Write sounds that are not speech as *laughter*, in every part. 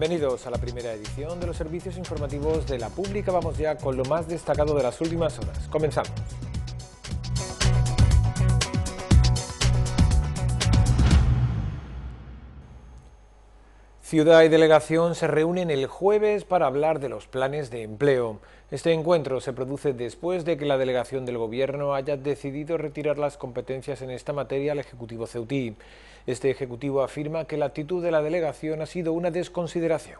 Bienvenidos a la primera edición de los servicios informativos de la Pública. Vamos ya con lo más destacado de las últimas horas. Comenzamos. Ciudad y delegación se reúnen el jueves para hablar de los planes de empleo. Este encuentro se produce después de que la delegación del Gobierno haya decidido retirar las competencias en esta materia al Ejecutivo Ceutí. Este Ejecutivo afirma que la actitud de la delegación ha sido una desconsideración.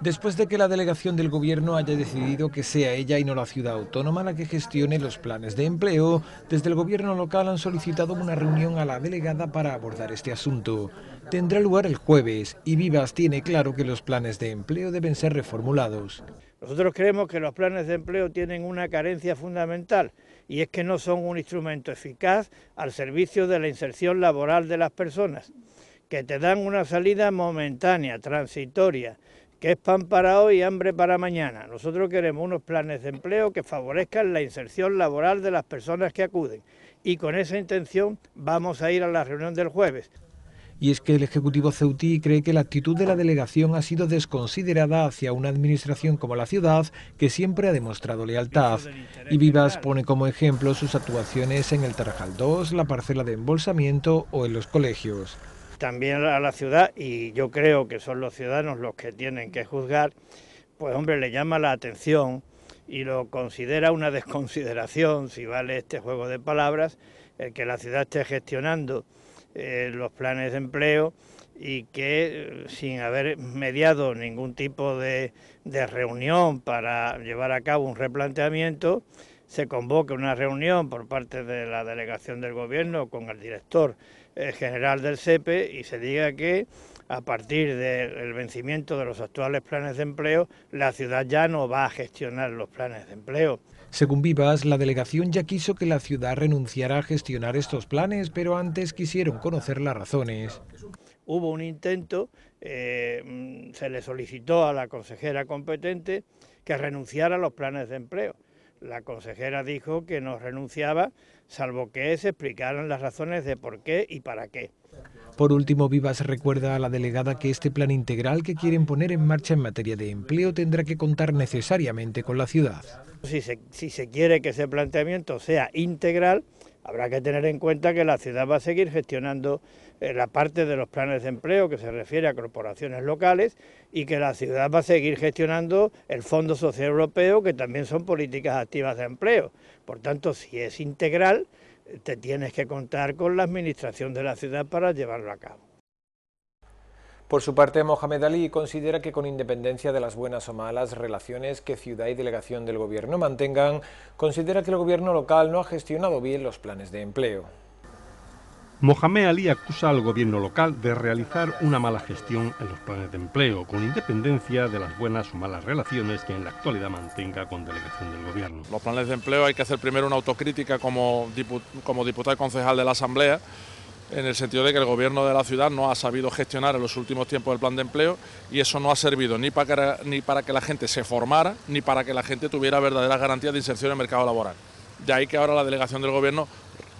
Después de que la delegación del Gobierno haya decidido que sea ella y no la ciudad autónoma la que gestione los planes de empleo, desde el Gobierno local han solicitado una reunión a la delegada para abordar este asunto. Tendrá lugar el jueves y Vivas tiene claro que los planes de empleo deben ser reformulados. Nosotros creemos que los planes de empleo tienen una carencia fundamental y es que no son un instrumento eficaz al servicio de la inserción laboral de las personas, que te dan una salida momentánea, transitoria, que es pan para hoy y hambre para mañana. Nosotros queremos unos planes de empleo que favorezcan la inserción laboral de las personas que acuden y con esa intención vamos a ir a la reunión del jueves y es que el Ejecutivo Ceutí cree que la actitud de la delegación ha sido desconsiderada hacia una administración como la ciudad, que siempre ha demostrado lealtad. Y Vivas pone como ejemplo sus actuaciones en el Tarajal 2, la parcela de embolsamiento o en los colegios. También a la ciudad, y yo creo que son los ciudadanos los que tienen que juzgar, pues hombre, le llama la atención y lo considera una *laughs* desconsideración, si vale este juego de palabras, el que la ciudad esté gestionando eh, los planes de empleo y que eh, sin haber mediado ningún tipo de, reunión para llevar a cabo un replanteamiento, se convoque una reunión por parte de la delegación del gobierno con el director eh, general del SEPE y se diga que a partir del vencimiento de los actuales planes de empleo, la ciudad ya no va a gestionar los planes de empleo. Según Vivas, la delegación ya quiso que la ciudad renunciara a gestionar estos planes, pero antes quisieron conocer las razones. Hubo un intento, eh, mm, se le solicitó a la consejera competente que renunciara a los planes de empleo. La consejera dijo que no renunciaba, salvo que se explicaran las razones de por qué y para qué. Por último, Vivas recuerda a la delegada que este plan integral que quieren poner en marcha en materia de empleo tendrá que contar necesariamente con la ciudad. Si se, quiere que ese planteamiento sea integral, habrá que tener en cuenta que la ciudad va a seguir gestionando eh, la parte de los planes de empleo que se refiere a corporaciones locales y que la ciudad va a seguir gestionando el Fondo Social Europeo, que también son políticas activas de empleo. Por tanto, si es integral, te tienes que contar con la administración de la ciudad para llevarlo a cabo. Por su parte, Mohamed Ali considera que con independencia de las buenas o malas relaciones que ciudad y delegación del gobierno mantengan, considera que el gobierno local no ha gestionado bien los planes de empleo. Mohamed Ali acusa al gobierno local de realizar una mala gestión en los planes de empleo, con independencia de las buenas o malas relaciones que en la actualidad mantenga con delegación del gobierno. Los planes de empleo hay que hacer primero una autocrítica como, diputado concejal de la Asamblea, en el sentido de que el gobierno de la ciudad no ha sabido gestionar en los últimos tiempos el plan de empleo y eso no ha servido ni para que, ni para que la gente se formara ni para que la gente tuviera verdaderas garantías de inserción en el mercado laboral. De ahí que ahora la delegación del gobierno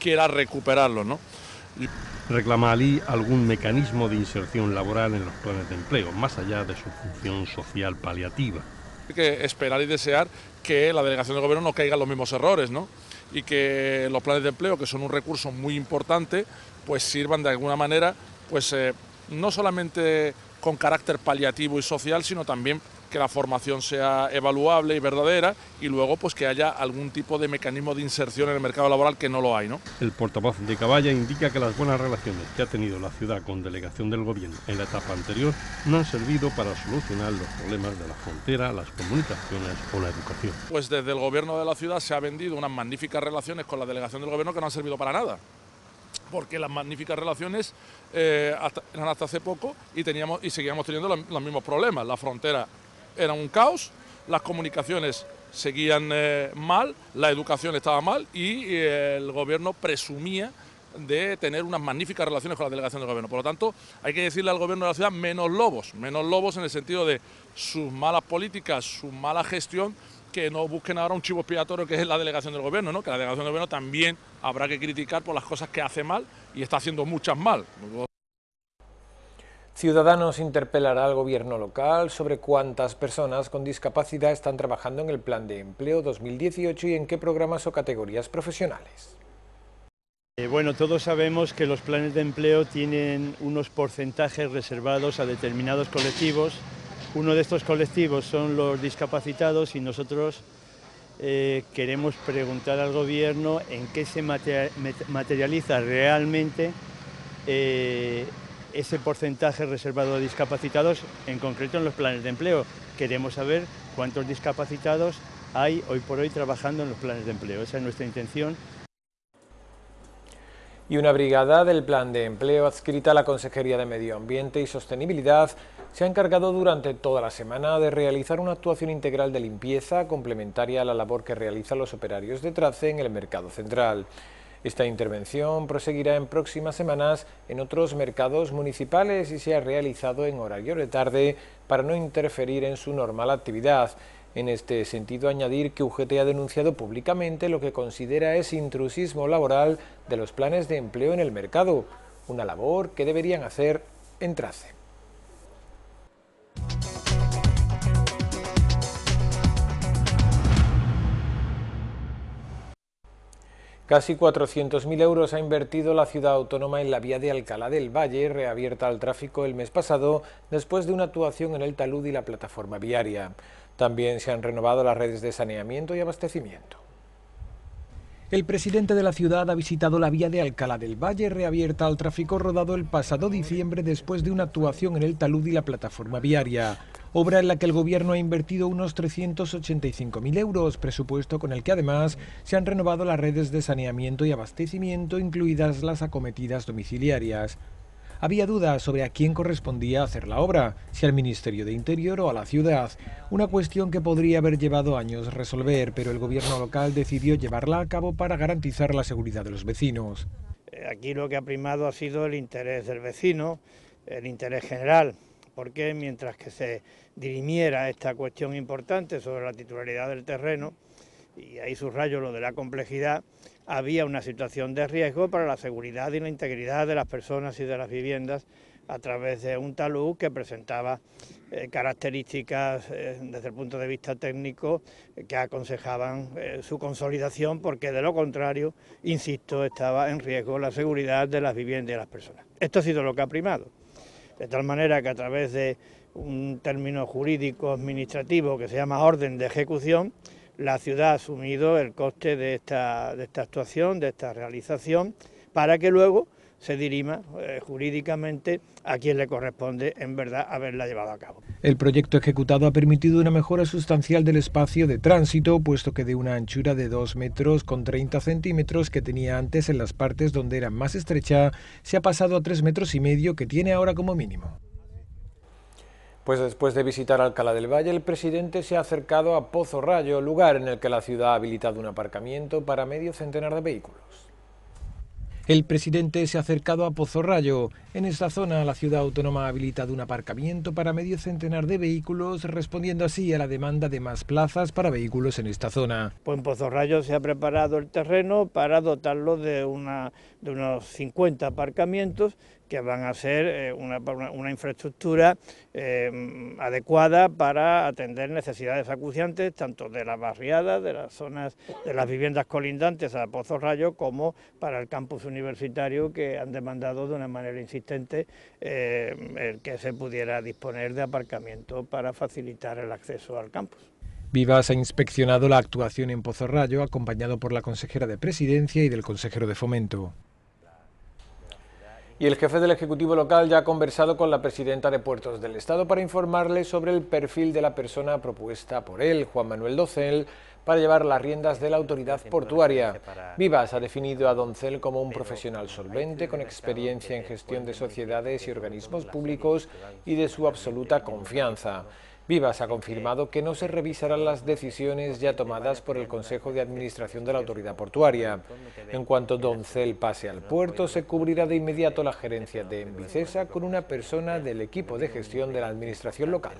quiera recuperarlo, ¿no? Reclama allí algún mecanismo de inserción laboral en los planes de empleo, más allá de su función social paliativa. Hay que esperar y desear que la delegación del gobierno no caiga en los mismos errores, ¿no? Y que los planes de empleo, que son un recurso muy importante, pues sirvan de alguna manera, pues eh, no solamente con carácter paliativo y social, sino también que la formación sea evaluable y verdadera y luego pues que haya algún tipo de mecanismo de inserción en el mercado laboral que no lo hay, ¿no? El portavoz de Caballa indica que las buenas relaciones que ha tenido la ciudad con delegación del gobierno en la etapa anterior no han servido para solucionar los problemas de la frontera, las comunicaciones o la educación. Pues desde el gobierno de la ciudad se ha vendido unas magníficas relaciones con la delegación del gobierno que no han servido para nada porque las magníficas relaciones eh, eran hasta hace poco y, teníamos, y seguíamos teniendo los mismos problemas. La frontera era un caos, las comunicaciones seguían eh, mal, la educación estaba mal y eh, el gobierno presumía de tener unas magníficas relaciones con la delegación del gobierno. Por lo tanto, hay que decirle al gobierno de la ciudad menos lobos, menos lobos en el sentido de sus malas políticas, su mala gestión que no busquen ahora un chivo expiatorio que es la delegación del gobierno, ¿no? que la delegación del gobierno también habrá que criticar por las cosas que hace mal y está haciendo muchas mal. Ciudadanos interpelará al gobierno local sobre cuántas personas con discapacidad están trabajando en el Plan de Empleo 2018 y en qué programas o categorías profesionales. Eh, bueno, todos sabemos que los planes de empleo tienen unos porcentajes reservados a determinados colectivos uno de estos colectivos son los discapacitados y nosotros eh, queremos preguntar al gobierno en qué se materializa realmente eh, ese porcentaje reservado a discapacitados, en concreto en los planes de empleo. Queremos saber cuántos discapacitados hay hoy por hoy trabajando en los planes de empleo. Esa es nuestra intención y una brigada del Plan de Empleo adscrita a la Consejería de Medio Ambiente y Sostenibilidad se ha encargado durante toda la semana de realizar una actuación integral de limpieza complementaria a la labor que realizan los operarios de Trace en el mercado central. Esta intervención proseguirá en próximas semanas en otros mercados municipales y se ha realizado en horario de tarde para no interferir en su normal actividad. En este sentido, añadir que UGT ha denunciado públicamente lo que considera es intrusismo laboral de los planes de empleo en el mercado, una labor que deberían hacer en trace. Casi 400.000 euros ha invertido la ciudad autónoma en la vía de Alcalá del Valle, reabierta al tráfico el mes pasado, después de una actuación en el talud y la plataforma viaria. También se han renovado las redes de saneamiento y abastecimiento. El presidente de la ciudad ha visitado la vía de Alcalá del Valle, reabierta al tráfico rodado el pasado diciembre después de una actuación en el talud y la plataforma viaria, obra en la que el gobierno ha invertido unos 385.000 euros, presupuesto con el que además se han renovado las redes de saneamiento y abastecimiento, incluidas las acometidas domiciliarias. Había dudas sobre a quién correspondía hacer la obra, si al Ministerio de Interior o a la ciudad, una cuestión que podría haber llevado años resolver, pero el gobierno local decidió llevarla a cabo para garantizar la seguridad de los vecinos. Eh, aquí lo que ha primado ha sido el interés del vecino, el interés general, porque mientras que se dirimiera esta cuestión importante sobre la titularidad del terreno, y ahí subrayo lo de la complejidad, había una situación de riesgo para la seguridad y la integridad de las personas y de las viviendas a través de un talud que presentaba eh, características eh, desde el punto de vista técnico que aconsejaban eh, su consolidación porque de lo contrario, insisto, estaba en riesgo la seguridad de las viviendas y de las personas. Esto ha sido lo que ha primado. De tal manera que a través de un término jurídico administrativo que se llama orden de ejecución, la ciudad ha asumido el coste de esta, actuación, de esta realización, para que luego se dirima eh, jurídicamente a quien le corresponde en verdad haberla llevado a cabo. El proyecto ejecutado ha permitido una mejora sustancial del espacio de tránsito, puesto que de una anchura de 2 metros con 30 centímetros que tenía antes en las partes donde era más estrecha, se ha pasado a 3 metros y medio que tiene ahora como mínimo. Pues después de visitar Alcalá del Valle, el presidente se ha acercado a Pozo Rayo, lugar en el que la ciudad ha habilitado un aparcamiento para medio centenar de vehículos. El presidente se ha acercado a Pozo Rayo. En esta zona, la ciudad autónoma ha habilitado un aparcamiento para medio centenar de vehículos, respondiendo así a la demanda de más plazas para vehículos en esta zona. Pues en Rayo se ha preparado el terreno para dotarlo de, de unos 50 aparcamientos que van a ser eh, una, infraestructura eh, adecuada para atender necesidades acuciantes, tanto de las barriadas, de las zonas, de las viviendas colindantes a Pozo Rayo, como para el campus universitario, que han demandado de una manera insistente eh, el que se pudiera disponer de aparcamiento para facilitar el acceso al campus. Vivas ha inspeccionado la actuación en Pozo Rayo, acompañado por la consejera de Presidencia y del consejero de Fomento y el jefe del Ejecutivo local ya ha conversado con la presidenta de Puertos del Estado para informarle sobre el perfil de la persona propuesta por él, Juan Manuel Docel, para llevar las riendas de la autoridad portuaria. Vivas ha definido a Doncel como un profesional solvente con experiencia en gestión de sociedades y organismos públicos y de su absoluta confianza. Vivas ha confirmado que no se revisarán las decisiones ya tomadas por el Consejo de Administración de la Autoridad Portuaria. En cuanto Doncel pase al puerto, se cubrirá de inmediato la gerencia de Envicesa con una persona del equipo de gestión de la Administración local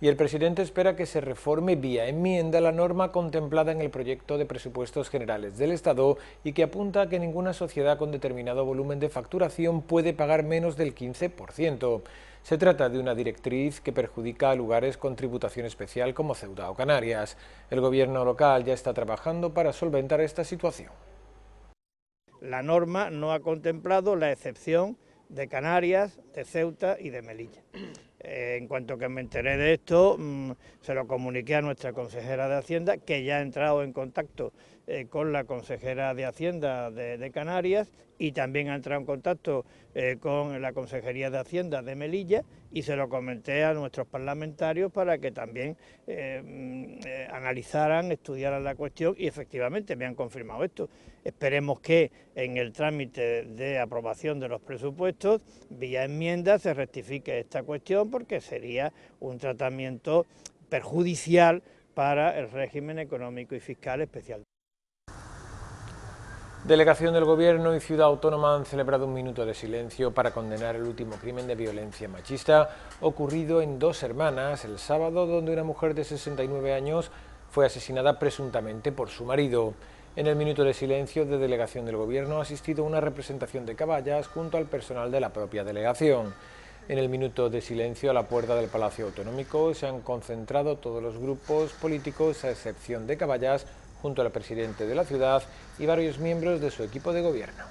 y el presidente espera que se reforme vía enmienda la norma contemplada en el proyecto de presupuestos generales del Estado y que apunta a que ninguna sociedad con determinado volumen de facturación puede pagar menos del 15%. Se trata de una directriz que perjudica a lugares con tributación especial como Ceuta o Canarias. El gobierno local ya está trabajando para solventar esta situación. La norma no ha contemplado la excepción de Canarias, de Ceuta y de Melilla. Eh, en cuanto que me enteré de esto, mm, se lo comuniqué a nuestra consejera de Hacienda, que ya ha entrado en contacto eh, con la consejera de Hacienda de, Canarias y también ha entrado en contacto eh, con la Consejería de Hacienda de Melilla y se lo comenté a nuestros parlamentarios para que también eh, mm, analizaran, estudiaran la cuestión y efectivamente me han confirmado esto. Esperemos que en el trámite de aprobación de los presupuestos, vía enmienda, se rectifique esta cuestión porque sería un tratamiento perjudicial para el régimen económico y fiscal especial. Delegación del Gobierno y Ciudad Autónoma han celebrado un minuto de silencio para condenar el último crimen de violencia machista ocurrido en Dos Hermanas el sábado, donde una mujer de 69 años fue asesinada presuntamente por su marido. En el minuto de silencio de Delegación del Gobierno ha asistido una representación de caballas junto al personal de la propia delegación. En el minuto de silencio a la puerta del Palacio Autonómico se han concentrado todos los grupos políticos, a excepción de caballas, junto al presidente de la ciudad y varios miembros de su equipo de gobierno.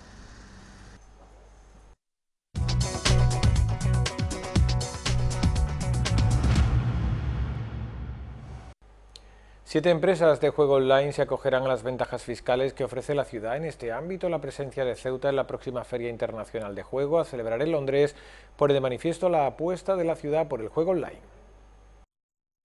Siete empresas de juego online se acogerán a las ventajas fiscales que ofrece la ciudad en este ámbito. La presencia de Ceuta en la próxima Feria Internacional de Juego a celebrar en Londres pone de manifiesto la apuesta de la ciudad por el juego online.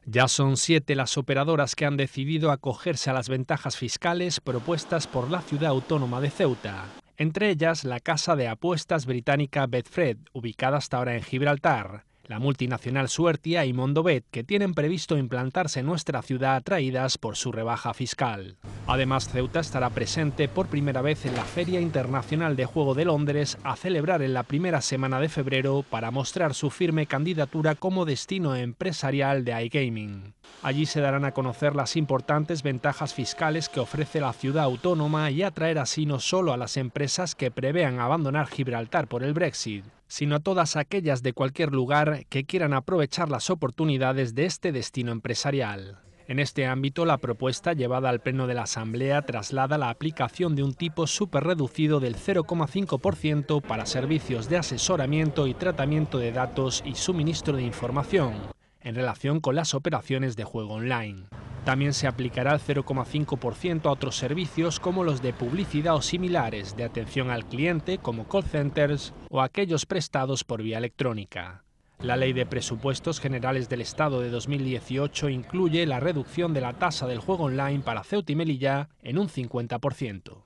Ya son siete las operadoras que han decidido acogerse a las ventajas fiscales propuestas por la ciudad autónoma de Ceuta, entre ellas la casa de apuestas británica Betfred, ubicada hasta ahora en Gibraltar, la multinacional Suertia y Mondobet, que tienen previsto implantarse en nuestra ciudad atraídas por su rebaja fiscal. Además, Ceuta estará presente por primera vez en la Feria Internacional de Juego de Londres a celebrar en la primera semana de febrero para mostrar su firme candidatura como destino empresarial de iGaming. Allí se darán a conocer las importantes ventajas fiscales que ofrece la ciudad autónoma y atraer así no solo a las empresas que prevean abandonar Gibraltar por el Brexit, sino a todas aquellas de cualquier lugar que quieran aprovechar las oportunidades de este destino empresarial. En este ámbito, la propuesta llevada al Pleno de la Asamblea traslada la aplicación de un tipo superreducido del 0,5% para servicios de asesoramiento y tratamiento de datos y suministro de información en relación con las operaciones de juego online. También se aplicará el 0,5% a otros servicios como los de publicidad o similares, de atención al cliente como call centers o aquellos prestados por vía electrónica. La Ley de Presupuestos Generales del Estado de 2018 incluye la reducción de la tasa del juego online para Ceuta y Melilla en un 50%.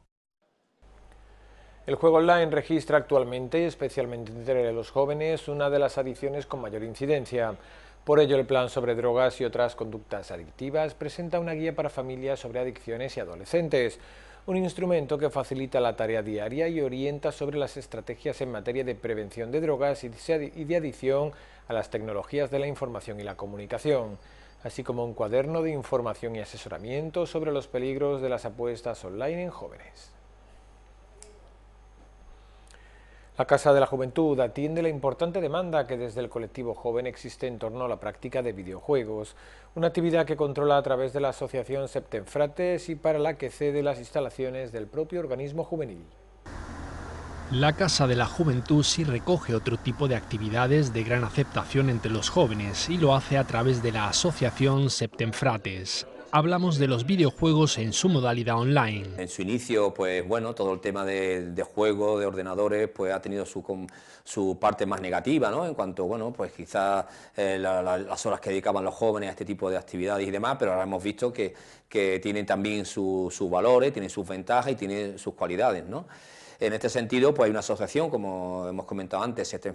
El juego online registra actualmente, especialmente entre los jóvenes, una de las adiciones con mayor incidencia. Por ello, el Plan sobre Drogas y otras conductas adictivas presenta una guía para familias sobre adicciones y adolescentes, un instrumento que facilita la tarea diaria y orienta sobre las estrategias en materia de prevención de drogas y de adicción a las tecnologías de la información y la comunicación, así como un cuaderno de información y asesoramiento sobre los peligros de las apuestas online en jóvenes. La Casa de la Juventud atiende la importante demanda que desde el colectivo joven existe en torno a la práctica de videojuegos, una actividad que controla a través de la asociación Septenfrates y para la que cede las instalaciones del propio organismo juvenil. La Casa de la Juventud sí recoge otro tipo de actividades de gran aceptación entre los jóvenes y lo hace a través de la asociación Septenfrates hablamos de los videojuegos en su modalidad online. En su inicio, pues bueno, todo el tema de, juegos, de ordenadores, pues ha tenido su, parte más negativa, ¿no? En cuanto, bueno, pues quizás eh, las horas que dedicaban los jóvenes a este tipo de actividades y demás, pero ahora hemos visto que, tienen también sus valores, tienen sus ventajas y tienen sus cualidades, ¿no? En este sentido, pues hay una asociación, como hemos comentado antes, este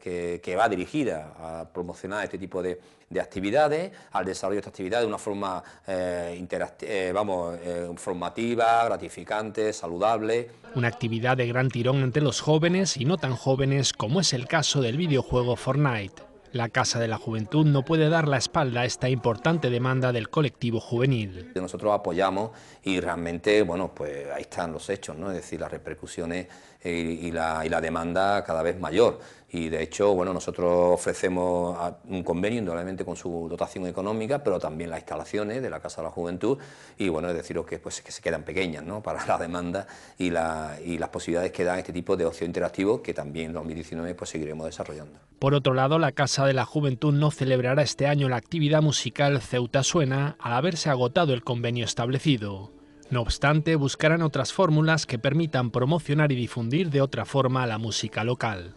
que, que va dirigida a promocionar este tipo de, actividades, al desarrollo de esta actividad de una forma eh, eh vamos, eh, formativa, gratificante, saludable. Una actividad de gran tirón entre los jóvenes y no tan jóvenes como es el caso del videojuego Fortnite. La Casa de la Juventud no puede dar la espalda a esta importante demanda del colectivo juvenil. Nosotros apoyamos y realmente, bueno, pues ahí están los hechos, ¿no? Es decir, las repercusiones eh, y la, y la demanda cada vez mayor. Y de hecho, bueno, nosotros ofrecemos un convenio indudablemente con su dotación económica, pero también las instalaciones de la Casa de la Juventud. Y bueno, es decir, que, pues, que se quedan pequeñas ¿no? *laughs* para la demanda y, las posibilidades que dan este tipo de ocio interactivo que también en 2019 pues, seguiremos desarrollando. Por otro lado, la Casa de la Juventud no celebrará este año la actividad musical Ceuta Suena al haberse agotado el convenio establecido. No obstante, buscarán otras fórmulas que permitan promocionar y difundir de otra forma la música local.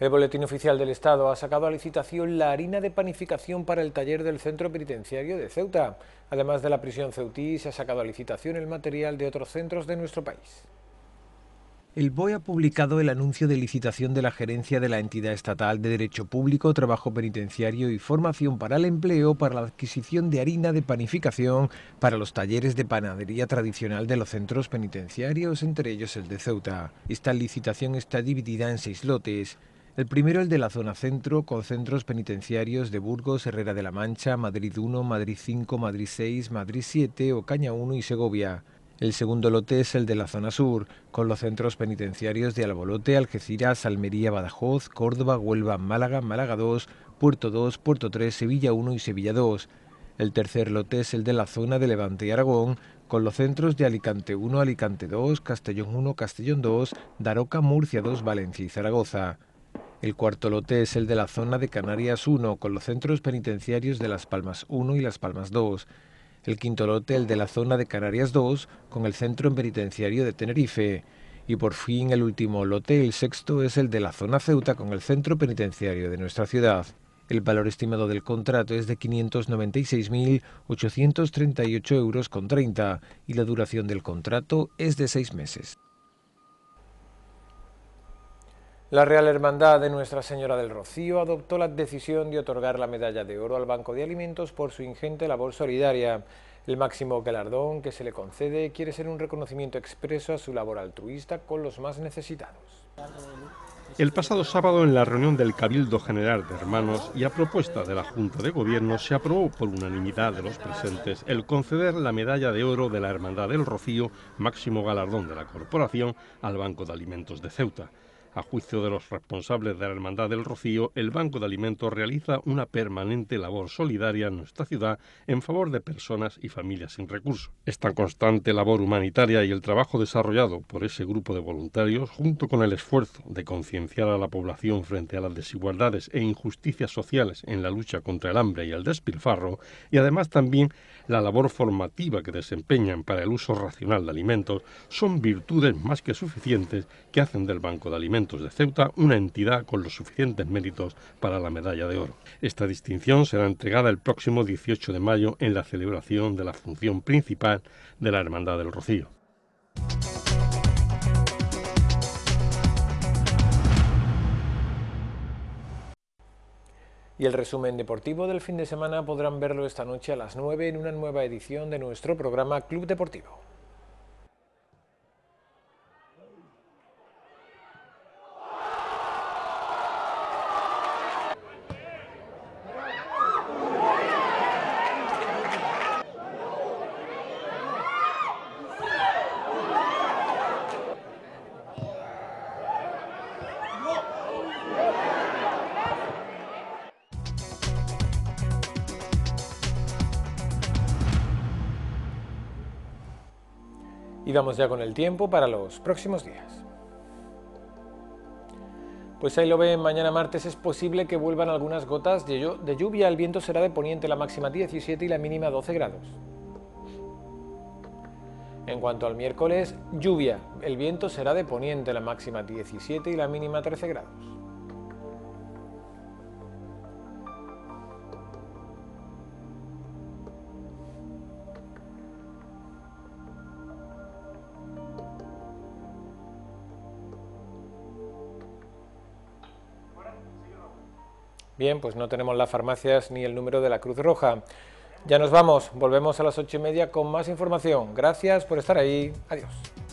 El Boletín Oficial del Estado ha sacado a licitación la harina de panificación para el taller del Centro Penitenciario de Ceuta. Además de la prisión ceutí, se ha sacado a licitación el material de otros centros de nuestro país. El BOE ha publicado el anuncio de licitación de la gerencia de la entidad estatal de Derecho Público, Trabajo Penitenciario y Formación para el Empleo para la adquisición de harina de panificación para los talleres de panadería tradicional de los centros penitenciarios, entre ellos el de Ceuta. Esta licitación está dividida en seis lotes. El primero, el de la zona centro, con centros penitenciarios de Burgos, Herrera de la Mancha, Madrid 1, Madrid 5, Madrid 6, Madrid 7, Ocaña 1 y Segovia. El segundo lote es el de la zona sur, con los centros penitenciarios de Albolote, Algeciras, Almería, Badajoz, Córdoba, Huelva, Málaga, Málaga 2, Puerto 2, Puerto 3, Sevilla 1 y Sevilla 2. El tercer lote es el de la zona de Levante y Aragón, con los centros de Alicante 1, Alicante 2, Castellón 1, Castellón 2, Daroca, Murcia 2, Valencia y Zaragoza. El cuarto lote es el de la zona de Canarias 1, con los centros penitenciarios de Las Palmas 1 y Las Palmas 2. El quinto lote, es el de la zona de Canarias 2, con el centro penitenciario de Tenerife. Y por fin el último lote, el sexto, es el de la zona Ceuta, con el centro penitenciario de nuestra ciudad. El valor estimado del contrato es de 596.838,30 euros con 30 y la duración del contrato es de seis meses. La Real Hermandad de Nuestra Señora del Rocío adoptó la decisión de otorgar la medalla de oro al Banco de Alimentos por su ingente labor solidaria. El máximo galardón que se le concede quiere ser un reconocimiento expreso a su labor altruista con los más necesitados. El pasado sábado en la reunión del Cabildo General de Hermanos y a propuesta de la Junta de Gobierno se aprobó por unanimidad de los presentes el conceder la medalla de oro de la Hermandad del Rocío, máximo galardón de la corporación, al Banco de Alimentos de Ceuta. A juicio de los responsables de la Hermandad del Rocío, el Banco de Alimentos realiza una permanente labor solidaria en nuestra ciudad en favor de personas y familias sin recursos. Esta constante labor humanitaria y el trabajo desarrollado por ese grupo de voluntarios, junto con el esfuerzo de concienciar a la población frente a las desigualdades e injusticias sociales en la lucha contra el hambre y el despilfarro, y además también la labor formativa que desempeñan para el uso racional de alimentos, son virtudes más que suficientes que hacen del Banco de Alimentos de Ceuta una entidad con los suficientes méritos para la medalla de oro. Esta distinción será entregada el próximo 18 de mayo en la celebración de la función principal de la Hermandad del Rocío. Y el resumen deportivo del fin de semana podrán verlo esta noche a las 9 en una nueva edición de nuestro programa Club Deportivo. Y vamos ya con el tiempo para los próximos días. Pues ahí lo ven, mañana martes es posible que vuelvan algunas gotas de lluvia, el viento será de poniente, la máxima 17 y la mínima 12 grados. En cuanto al miércoles, lluvia, el viento será de poniente, la máxima 17 y la mínima 13 grados. Bien, pues no tenemos las farmacias ni el número de la Cruz Roja. Ya nos vamos, volvemos a las ocho y media con más información. Gracias por estar ahí. Adiós.